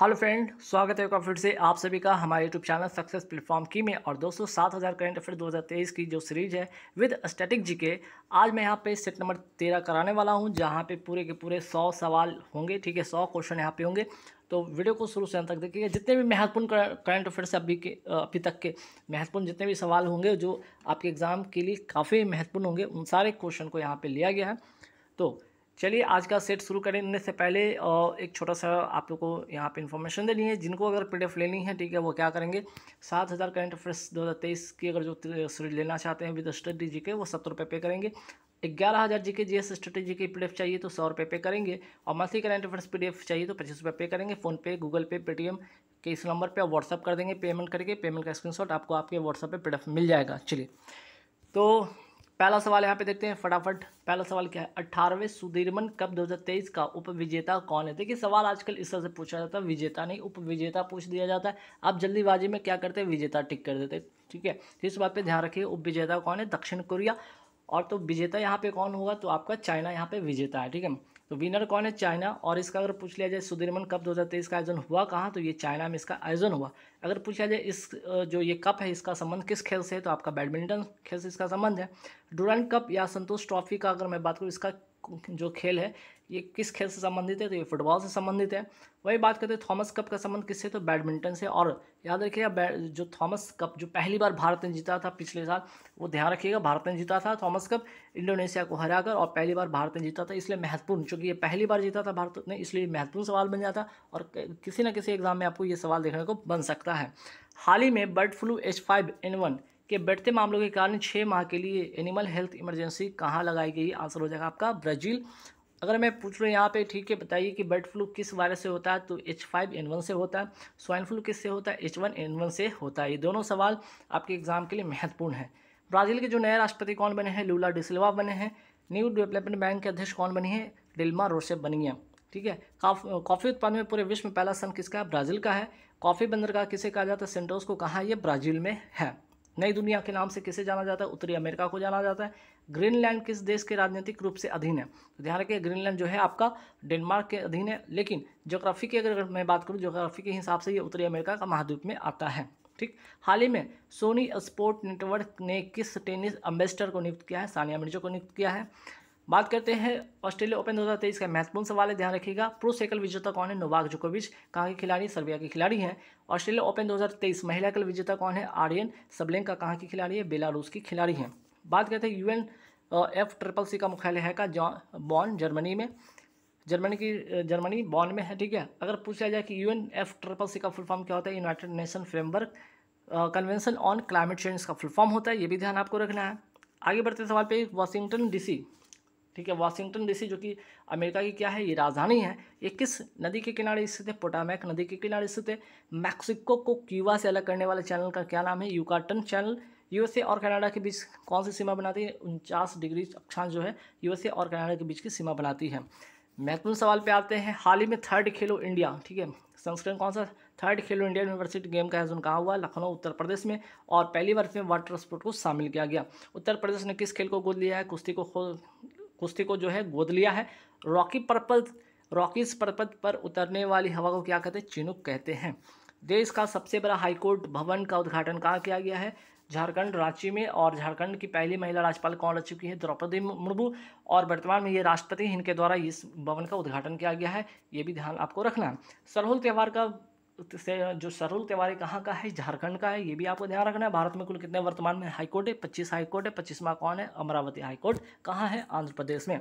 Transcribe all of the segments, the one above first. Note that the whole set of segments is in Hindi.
हेलो फ्रेंड स्वागत है आपका फिर से आप सभी का हमारे यूट्यूब चैनल सक्सेस प्लेटफॉर्म की में और दोस्तों सात हज़ार करेंट अफेयर तेईस की जो सीरीज है विद स्टैटिक जी के आज मैं यहाँ पे सेट नंबर तेरह कराने वाला हूँ जहाँ पे पूरे के पूरे सौ सवाल होंगे ठीक है सौ क्वेश्चन यहाँ पे होंगे तो वीडियो को शुरू से अंत तक देखिएगा जितने भी महत्वपूर्ण करंट अफेयर से अभी के अभी तक के महत्वपूर्ण जितने भी सवाल होंगे जो आपके एग्ज़ाम के लिए काफ़ी महत्वपूर्ण होंगे उन सारे क्वेश्चन को यहाँ पर लिया गया है तो चलिए आज का सेट शुरू करने से पहले एक छोटा सा आप लोग को यहाँ पे इन्फॉर्मेशन देनी है जिनको अगर पीडीएफ लेनी है ठीक है वो क्या करेंगे सात हज़ार करेंट अफेयर्स दो हज़ार तेईस की अगर जो सीरीज लेना चाहते हैं विद स्टडी जी के वो सत्तर रुपये पे करेंगे ग्यारह हज़ार G K G S strategy की पी चाहिए तो सौ रुपये पे करेंगे और मंथली करेंट अफेयर्स पी चाहिए तो पच्चीस रुपये पे करेंगे फ़ोनपे गूगल पे पेटीएम के इस नंबर पर आप व्हाट्सअप कर देंगे पेमेंट करके पेमेंट का स्क्रीनशॉट आपको आपके व्हाट्सअप पर पी मिल जाएगा चलिए तो पहला सवाल यहाँ पे देखते हैं फटाफट पहला सवाल क्या है अठारहवें सुधीरमन कप 2023 का उप विजेता कौन है देखिए सवाल आजकल इस तरह से पूछा जाता है विजेता नहीं उप विजेता पूछ दिया जाता है आप जल्दीबाजी में क्या करते हैं विजेता टिक कर देते ठीक है तो इस बात पे ध्यान रखिए उप विजेता कौन है दक्षिण कोरिया और तो विजेता यहाँ पे कौन होगा तो आपका चाइना यहाँ पे विजेता है ठीक है तो विनर कौन है चाइना और इसका अगर पूछ लिया जाए सुधीरमन कप 2023 का आयोजन हुआ कहाँ तो ये चाइना में इसका आयोजन हुआ अगर पूछा जाए इस जो ये कप है इसका संबंध किस खेल से है तो आपका बैडमिंटन खेल से इसका संबंध है डुरान कप या संतोष ट्रॉफी का अगर मैं बात करूँ इसका जो खेल है ये किस खेल से संबंधित है तो ये फुटबॉल से संबंधित है वही बात करते हैं थॉमस कप का संबंध किससे तो बैडमिंटन से और याद रखिएगा जो थॉमस कप जो पहली बार भारत ने जीता था पिछले साल वो ध्यान रखिएगा भारत ने जीता था थॉमस कप इंडोनेशिया को हराकर और पहली बार भारत ने जीता था इसलिए महत्वपूर्ण चूँकि ये पहली बार जीता था भारत ने इसलिए महत्वपूर्ण सवाल बन जाता और किसी न किसी एग्जाम में आपको ये सवाल देखने को बन सकता है हाल ही में bird flu H five N one के बढ़ते मामलों के कारण छः माह के लिए एनिमल हेल्थ इमरजेंसी कहाँ लगाई गई आंसर हो जाएगा आपका ब्राज़ील अगर मैं पूछ लूँ यहाँ पे ठीक है बताइए कि बर्ड फ्लू किस वायरस से होता है तो एच फाइव एन वन से होता है स्वाइन फ्लू किस से होता है एच वन एन वन से होता है ये दोनों सवाल आपके एग्जाम के लिए महत्वपूर्ण है ब्राज़ील के जो नए राष्ट्रपति कौन बने हैं लूला डिसल्वा बने हैं न्यू डेवलपमेंट बैंक के अध्यक्ष कौन बनी है डिल्मा रोसेफ बनी है ठीक है कॉफ़ी उत्पादन में पूरे विश्व में पहला स्थान किसका है ब्राज़ील का है कॉफ़ी बंदर का किसे कहा जाता है सेंटोस को कहा यह ब्राज़ील में है नई दुनिया के नाम से किसे जाना जाता है उत्तरी अमेरिका को जाना जाता है ग्रीनलैंड किस देश के राजनीतिक रूप से अधीन है तो ध्यान रखिए ग्रीनलैंड जो है आपका डेनमार्क के अधीन है लेकिन ज्योग्राफी की अगर मैं बात करूँ ज्योग्राफी के हिसाब से ये उत्तरी अमेरिका का महाद्वीप में आता है ठीक हाल ही में सोनी स्पोर्ट नेटवर्क ने किस टेनिस एम्बेसडर को नियुक्त किया है सानिया मिर्जा को नियुक्त किया है बात करते हैं ऑस्ट्रेलिया ओपन 2023 का महत्वपूर्ण सवाल है ध्यान रखिएगा प्रो साइकिल विजेता कौन है नोवाक जोकोविच कहाँ के खिलाड़ी सर्बिया के खिलाड़ी हैं ऑस्ट्रेलिया ओपन 2023 महिला कल विजेता कौन है आर्यन सबलेंग का कहाँ की खिलाड़ी है बेलारूस की खिलाड़ी हैं बात करते हैं यूएन एफ ट्रिपल सी का मुख्यालय है का बॉन जर्मनी में जर्मनी की जर्मनी बॉन में है ठीक है अगर पूछा जाए कि यूएन एफ ट्रिपल सी का फुल फॉर्म क्या होता है United Nation framework convention on climate change का फुल फॉर्म होता है ये भी ध्यान आपको रखना है आगे बढ़ते सवाल पे वाशिंगटन डीसी ठीक है वाशिंगटन डीसी जो कि अमेरिका की क्या है ये राजधानी है ये किस नदी के किनारे स्थित है पोटामैक नदी के किनारे स्थित है मैक्सिको को क्यूबा से अलग करने वाले चैनल का क्या नाम है यूकाटन चैनल यूएसए और कनाडा के बीच कौन सी सीमा बनाती है उनचास डिग्री अक्षांश जो है यूएसए और कनाडा के बीच की सीमा बनाती है महत्वपूर्ण सवाल पे आते हैं हाल ही में थर्ड खेलो इंडिया ठीक है संस्करण कौन सा थर्ड खेलो इंडिया यूनिवर्सिटी गेम का आयोजन कहा हुआ लखनऊ उत्तर प्रदेश में और पहली बार इसमें वाटर स्पोर्ट को शामिल किया गया उत्तर प्रदेश ने किस खेल को गोद लिया है कुश्ती को कुश्ती को जो है गोद लिया है रॉकी पर्पत रॉकीज पर्पत पर उतरने वाली हवा को क्या कहते हैं चिनुक कहते हैं देश का सबसे बड़ा हाईकोर्ट भवन का उद्घाटन कहाँ किया गया है झारखंड रांची में और झारखंड की पहली महिला राज्यपाल कौन रह चुकी है द्रौपदी मुर्मू और वर्तमान में ये राष्ट्रपति इनके द्वारा इस भवन का उद्घाटन किया गया है ये भी ध्यान आपको रखना सरहुल त्यौहार का से जो सरहुल तिवारी कहाँ का है झारखंड का है ये भी आपको ध्यान रखना है भारत में कुल कितने वर्तमान में हाईकोर्ट है पच्चीस हाईकोर्ट है पच्चीसवा कौन है अमरावती हाईकोर्ट कहाँ है आंध्र प्रदेश में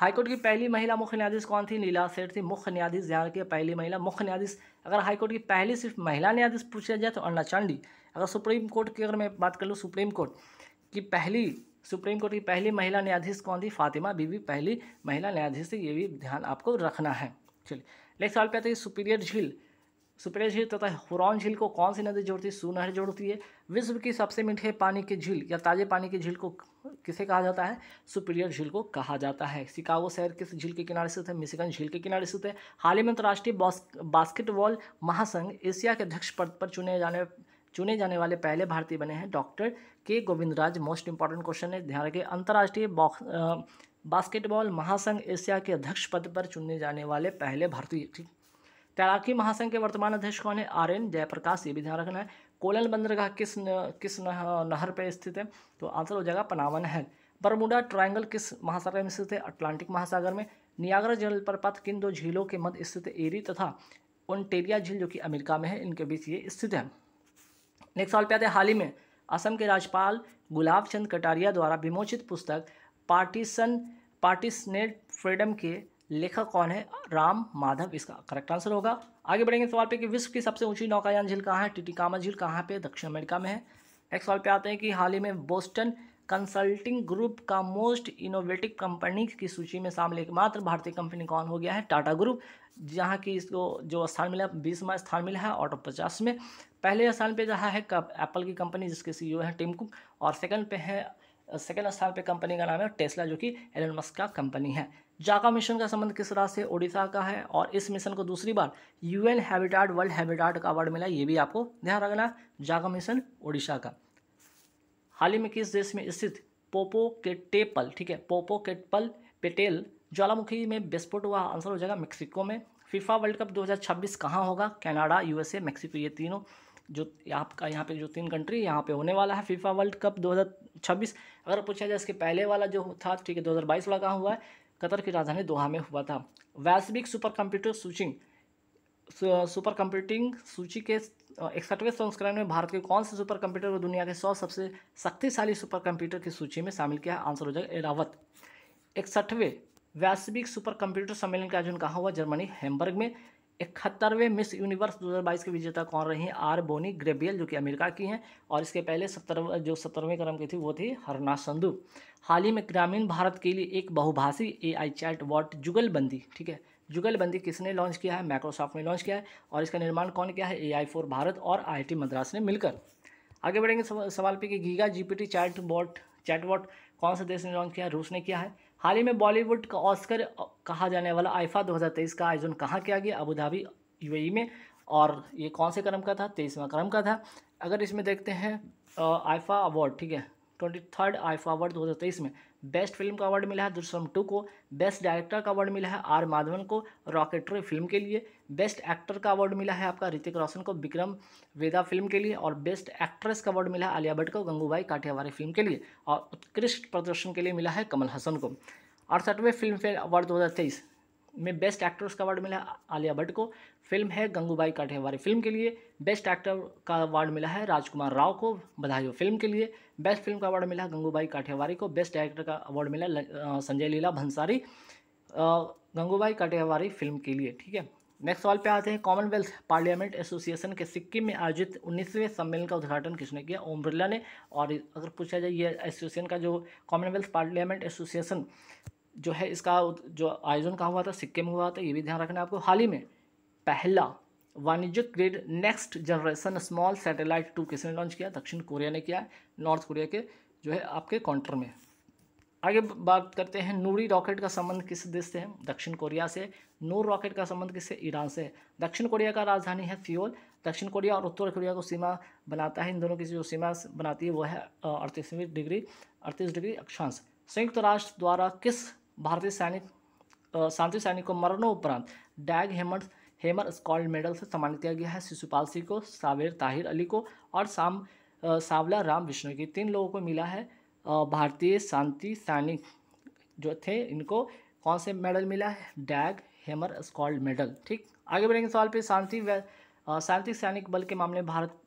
हाईकोर्ट की पहली महिला मुख्य न्यायाधीश कौन थी नीला सेठ थी मुख्य न्यायाधीश ध्यान की पहली महिला मुख्य न्यायाधीश अगर हाईकोर्ट की पहली सिर्फ महिला न्यायाधीश पूछा जाए तो अन्ना चांडी अगर सुप्रीम कोर्ट की अगर मैं बात कर लूँ सुप्रीम कोर्ट की पहली सुप्रीम कोर्ट की पहली महिला न्यायाधीश कौन थी फातिमा बीवी पहली महिला न्यायाधीश थी ये भी ध्यान आपको रखना है चलिए नेक्स्ट सवाल पे आता है सुपीरियर झील सुपीरियर झील तथा तो हुरौन झील को कौन सी नदी जोड़ती है सुनहर जोड़ती है विश्व की सबसे मीठे पानी की झील या ताजे पानी की झील को किसे कहा जाता है सुपीरियर झील को कहा जाता है शिकागो शहर किस झील के किनारे स्थित है मिशिगन झील के किनारे स्थित है हाल ही में अंतर्राष्ट्रीय बास्केटबॉल महासंघ एशिया के अध्यक्ष पद पर चुने जाने चुने जाने वाले पहले भारतीय बने हैं doctor K Govind Raj most important question है ध्यान रखें अंतर्राष्ट्रीय बॉक्स बास्केटबॉल महासंघ एशिया के अध्यक्ष पद पर चुने जाने वाले पहले भारतीय ठीक तैराकी महासंघ के वर्तमान अध्यक्ष कौन है आर एन जयप्रकाश ये भी ध्यान रखना है कोलन बंदरगाह किस न, किस नहर पर स्थित है तो आंसर हो जाएगा पनावन है बरमुडा ट्रायंगल किस महासागर में स्थित है अटलांटिक महासागर में पर जलप्रपात किन दो झीलों के मध्य स्थित एरी तथा ओंटेरिया झील जो कि अमेरिका में है इनके बीच ये स्थित है नेक्स्ट सवाल पे आते हैं हाल ही में असम के राज्यपाल गुलाब चंद कटारिया द्वारा विमोचित पुस्तक पार्टीसन पार्टिसनेट फ्रीडम के लेखक कौन है राम माधव इसका करेक्ट आंसर होगा आगे बढ़ेंगे सवाल पे कि विश्व की सबसे ऊंची नौकायान झील कहाँ है टिटिकामा झील कहाँ पे दक्षिण अमेरिका में है नेक्स्ट सवाल पे आते हैं कि हाल ही में बोस्टन कंसल्टिंग ग्रुप का मोस्ट इनोवेटिव कंपनी की सूची में शामिल एकमात्र भारतीय कंपनी कौन हो गया है टाटा ग्रुप जहाँ की इसको जो स्थान मिला बीसवा स्थान मिला है आउट ऑफ पचास में पहले स्थान पे रहा है एप्पल की कंपनी जिसके सी है टीम कुक और सेकंड पे है सेकंड स्थान पे कंपनी का नाम है टेस्ला जो कि एलन मस्क का कंपनी है जाका मिशन का संबंध किस राज्य से ओडिशा का है और इस मिशन को दूसरी बार यूएन हैबिटाट वर्ल्ड हैबिटाट का अवार्ड मिला ये भी आपको ध्यान रखना जाका मिशन ओडिशा का हाल ही में किस देश में स्थित पोपो के टेपल ठीक है पोपो केटपल पेटेल ज्वालामुखी में विस्फोट हुआ आंसर हो जाएगा मेक्सिको में फीफा वर्ल्ड कप 2026 कहाँ होगा कनाडा यूएसए मेक्सिको ये तीनों जो आपका यहाँ पे जो तीन कंट्री यहाँ पे होने वाला है फीफा वर्ल्ड कप 2026 अगर पूछा जाए इसके पहले वाला जो था ठीक है 2022 वाला कहाँ हुआ है कतर की राजधानी दोहा में हुआ था वैश्विक सुपर कंप्यूटर सूचिंग सुपर कंप्यूटिंग सूची के इकसठवें संस्करण में भारत के कौन से सुपर कंप्यूटर को दुनिया के सौ सबसे शक्तिशाली सुपर कंप्यूटर की सूची में शामिल किया आंसर हो जाएगा एरावत इकसठवें वैश्विक सुपर कंप्यूटर सम्मेलन का आयोजन कहाँ हुआ जर्मनी हेम्बर्ग में इकहत्तरवें मिस यूनिवर्स 2022 के विजेता कौन रही हैं आर बोनी ग्रेबियल जो कि अमेरिका की हैं और इसके पहले सत्तर जो सत्तरवें क्रम की थी वो थी हरना संधु हाल ही में ग्रामीण भारत के लिए एक बहुभाषी ए आई चैट वॉट जुगलबंदी ठीक है जुगलबंदी किसने लॉन्च किया है माइक्रोसॉफ्ट ने लॉन्च किया है और इसका निर्माण कौन किया है ए आई फोर भारत और आई टी मद्रास ने मिलकर आगे बढ़ेंगे सवाल पे कि giga G P T chatbot वॉट कौन से देश ने लॉन्च किया है रूस ने किया है हाल ही में बॉलीवुड का ऑस्कर कहा जाने वाला आइफा 2023 का आयोजन कहाँ किया गया अबूधाबी यूएई में और ये कौन से क्रम का था तेईसवा क्रम का था अगर इसमें देखते हैं आइफा अवार्ड ठीक है ट्वेंटी थर्ड आईफा अवार्ड दो हज़ार तेईस में बेस्ट फिल्म का अवार्ड मिला है दुष्यम टू को बेस्ट डायरेक्टर का अवार्ड मिला है आर माधवन को रॉकेटरी फिल्म के लिए बेस्ट एक्टर का अवार्ड मिला है आपका ऋतिक रोशन को विक्रम वेदा फिल्म के लिए और बेस्ट एक्ट्रेस का अवार्ड मिला है आलिया भट्ट को गंगूबाई काठियावारी फिल्म के लिए और उत्कृष्ट प्रदर्शन के लिए मिला है कमल हसन को अड़सठवें फिल्म फेयर अवार्ड दो में बेस्ट एक्ट्रेस का अवार्ड मिला आलिया भट्ट को फिल्म है गंगूबाई काठियावाड़ी फिल्म के लिए बेस्ट एक्टर का अवार्ड मिला है राजकुमार राव को बधाई हो फिल्म के लिए बेस्ट फिल्म का अवार्ड मिला गंगूबाई काठेवारी को बेस्ट एक्टर का अवार्ड मिला संजय लीला भंसारी गंगूबाई काठियावाड़ी फिल्म के लिए ठीक है नेक्स्ट सवाल पे आते हैं कॉमनवेल्थ पार्लियामेंट एसोसिएशन के सिक्किम में आयोजित उन्नीसवें सम्मेलन का उद्घाटन किसने किया ओम बिरला ने और अगर पूछा जाए ये एसोसिएशन का जो कॉमनवेल्थ पार्लियामेंट एसोसिएशन जो है इसका जो आयोजन कहाँ हुआ था सिक्किम हुआ था ये भी ध्यान रखना है आपको हाल ही में पहला वाणिज्यिक grade next generation small satellite two किसने लॉन्च किया दक्षिण कोरिया ने किया नॉर्थ कोरिया के जो है आपके काउंटर में आगे बात करते हैं नूरी रॉकेट का संबंध किस देश से है दक्षिण कोरिया से नूर रॉकेट का संबंध किससे ईरान से दक्षिण कोरिया का राजधानी है फ्योल दक्षिण कोरिया और उत्तर कोरिया को सीमा बनाता है इन दोनों की जो सीमा बनाती है वो है अड़तीसवीं डिग्री अड़तीस डिग्री अक्षांश संयुक्त राष्ट्र द्वारा किस भारतीय सैनिक शांति सैनिक को मरणोपरांत Dag Hammarskjold medal से सम्मानित किया गया है शिशुपाल सिंह को सावेर ताहिर अली को और शाम सावला राम विष्णु की तीन लोगों को मिला है भारतीय शांति सैनिक जो थे इनको कौन से मेडल मिला है डैग हेमर स्कॉल्ड मेडल ठीक आगे बढ़ेंगे सवाल पे शांति शांति सैनिक बल के मामले में भारत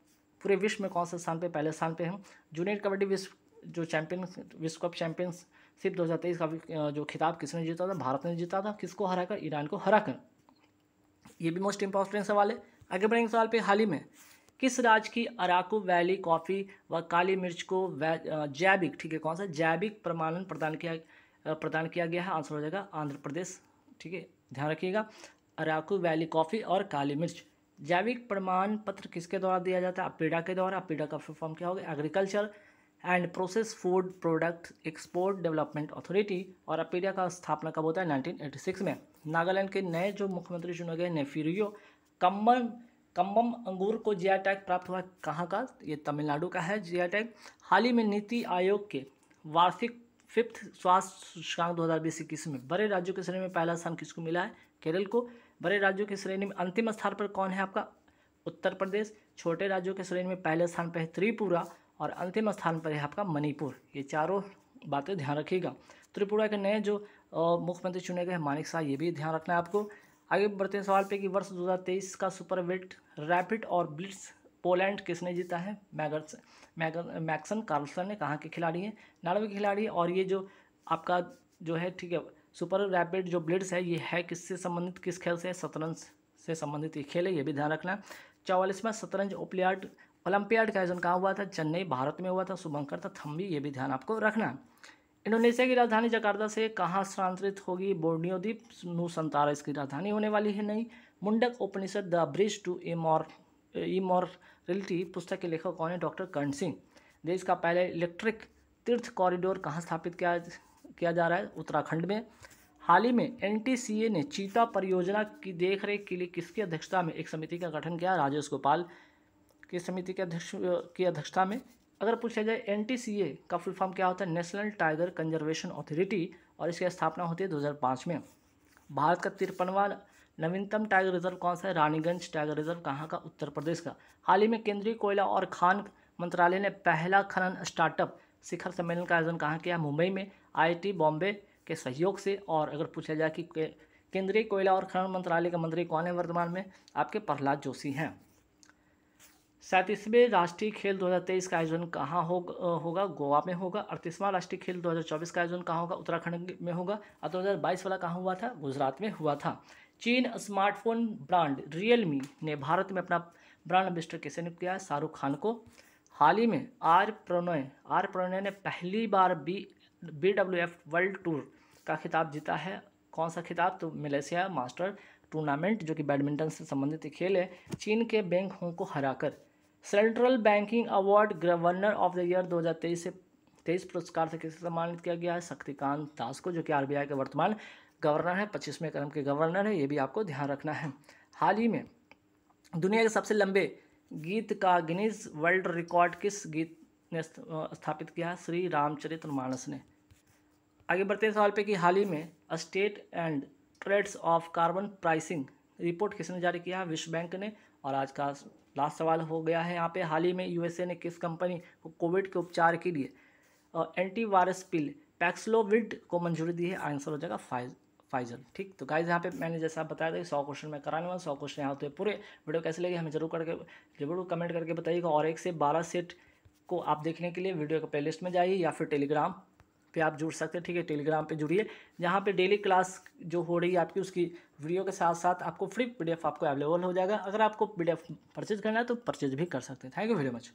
पूरे विश्व में कौन से स्थान पे पहले स्थान पे हैं जूनियर कबड्डी विश्व जो चैंपियन विश्व कप चैंपियनशिप दो हज़ार तेईस का जो खिताब किसने जीता था भारत ने जीता था किसको हराकर ईरान को हराकर ये भी मोस्ट इंपॉर्टेंट सवाल है आगे बढ़ेंगे सवाल पे हाल ही में किस राज्य की अराकू वैली कॉफ़ी व काली मिर्च को जैविक ठीक है कौन सा जैविक प्रमाणन प्रदान किया प्रदान किया गया है आंसर हो जाएगा आंध्र प्रदेश ठीक है ध्यान रखिएगा अराकू वैली कॉफ़ी और काली मिर्च जैविक प्रमाण पत्र किसके द्वारा दिया जाता है अपीडा के द्वारा अपीडा का फॉर्म क्या होगा agriculture and process food product export development authority और अपीरिया का स्थापना कब होता है 1986 में नागालैंड के नए जो मुख्यमंत्री चुने गए नेफिरियो कम्बम कम्बम अंगूर को जिया टैग प्राप्त हुआ कहाँ का ये तमिलनाडु का है जिया टैग हाल ही में नीति आयोग के वार्षिक फिफ्थ स्वास्थ्य सूचकांक दो हज़ार बीस इक्कीस में बड़े राज्यों की श्रेणी में पहला स्थान किसको मिला है केरल को बड़े राज्यों की श्रेणी में अंतिम स्थान पर कौन है आपका उत्तर प्रदेश छोटे राज्यों के श्रेणी में पहले स्थान पर है त्रिपुरा और अंतिम स्थान पर है आपका मणिपुर ये चारों बातें ध्यान रखिएगा त्रिपुरा के नए जो मुख्यमंत्री चुने गए हैं मानिक शाह ये भी ध्यान रखना है आपको आगे बढ़ते हैं सवाल पे कि वर्ष 2023 का सुपरवेट रैपिड और ब्लिट्स पोलैंड किसने जीता है मैगर्स मैगर मैक्सन कार्लसन ने कहाँ के खिलाड़ी हैं नॉर्वे के खिलाड़ी और ये जो आपका जो है ठीक है सुपर रैपिड जो ब्लिट्स है ये है किससे संबंधित किस खेल से शतरंज से संबंधित ये खेल है ये भी ध्यान रखना है चौवालीसवा शतरंज ओपलियार्ड ओलंपियाड का आयोजन कहाँ हुआ था चेन्नई भारत में हुआ था शुभंकर था थम्बी ये भी ध्यान आपको रखना इंडोनेशिया की राजधानी जकार्ता से कहाँ स्थानांतरित होगी बोर्नियो द्वीप संतारा इसकी राजधानी होने वाली है नहीं Mundaka Upanishad the bridge to इमोर इमोरलिटी पुस्तक के लेखक कौन है डॉक्टर कर्ण सिंह देश का पहले इलेक्ट्रिक तीर्थ कॉरिडोर कहाँ स्थापित किया किया जा रहा है उत्तराखंड में हाल ही में एन ने चीता परियोजना की देखरेख के लिए किसकी अध्यक्षता में एक समिति का गठन किया राजेश गोपाल की समिति के अध्यक्ष की अध्यक्षता में अगर पूछा जाए एन का फुल फॉर्म क्या होता है नेशनल टाइगर कंजर्वेशन अथॉरिटी और इसकी स्थापना होती है 2005 में भारत का तिरपनवा नवीनतम टाइगर रिजर्व कौन सा है रानीगंज टाइगर रिजर्व कहाँ का उत्तर प्रदेश का हाल ही में केंद्रीय कोयला और खान मंत्रालय ने पहला खनन स्टार्टअप शिखर सम्मेलन का आयोजन कहाँ किया मुंबई में आईआईटी बॉम्बे के सहयोग से और अगर पूछा जाए कि केंद्रीय कोयला और खनन मंत्रालय के मंत्री कौन है वर्तमान में आपके प्रहलाद जोशी हैं सैंतीसवें राष्ट्रीय खेल 2023 का आयोजन कहाँ हो, होगा गोवा में होगा अड़तीसवां राष्ट्रीय खेल 2024 का आयोजन कहाँ होगा उत्तराखंड में होगा और 2022 वाला कहाँ हुआ था गुजरात में हुआ था चीन स्मार्टफोन ब्रांड रियलमी ने भारत में अपना ब्रांड एम्बेस्टर कैसे नियुक्त किया शाहरुख खान को हाल ही में आर प्रणय आर प्रणय ने पहली बार B B W F world tour का खिताब जीता है कौन सा खिताब तो मलेशिया मास्टर टूर्नामेंट जो कि बैडमिंटन से संबंधित खेल है चीन के बैंक हो को हराकर central banking award governor of the year 2023 से तेईस पुरस्कार से किसे सम्मानित किया गया है शक्तिकांत दास को जो कि आर के वर्तमान गवर्नर है पच्चीसवें क्रम के गवर्नर है ये भी आपको ध्यान रखना है हाल ही में दुनिया के सबसे लंबे गीत का गिनीज वर्ल्ड रिकॉर्ड किस गीत ने स्थापित किया है श्री रामचरित्र मानस ने आगे बढ़ते हैं सवाल पे कि हाल ही में state and trends of carbon pricing report किसने जारी किया विश्व बैंक ने और आज का लास्ट सवाल हो गया है यहाँ पे हाल ही में यूएसए ने किस कंपनी को कोविड के उपचार के लिए एंटीवायरस पिल पैक्सलोविड को मंजूरी दी है आंसर हो जाएगा फाइज फाइजर ठीक तो गाइज यहाँ पे मैंने जैसा बताया था कि सौ क्वेश्चन मैं कराने वाला सौ क्वेश्चन यहाँ तो पूरे वीडियो कैसे लगे हमें जरूर करके जरूर कमेंट करके बताइएगा और एक से बारह सेट को आप देखने के लिए वीडियो के प्लेलिस्ट में जाइए या फिर टेलीग्राम पे आप जुड़ सकते हैं ठीक है टेलीग्राम पे जुड़िए जहाँ पे डेली क्लास जो हो रही है आपकी उसकी वीडियो के साथ साथ आपको फ्री पीडीएफ आपको अवेलेबल हो जाएगा अगर आपको पीडीएफ परचेज करना है तो परचेज भी कर सकते हैं थैंक यू वेरी मच